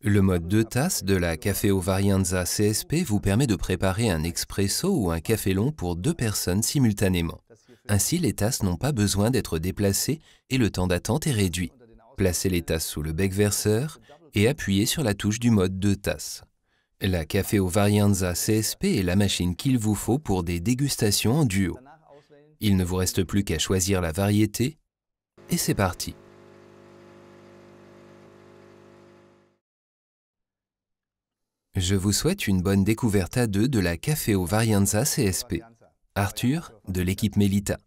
Le mode 2 tasses de la Café Ovarianza CSP vous permet de préparer un expresso ou un café long pour deux personnes simultanément. Ainsi, les tasses n'ont pas besoin d'être déplacées et le temps d'attente est réduit. Placez les tasses sous le bec verseur et appuyez sur la touche du mode 2 tasses. La Café Ovarianza CSP est la machine qu'il vous faut pour des dégustations en duo. Il ne vous reste plus qu'à choisir la variété et c'est parti. Je vous souhaite une bonne découverte à deux de la au Varianza CSP. Arthur, de l'équipe Melita.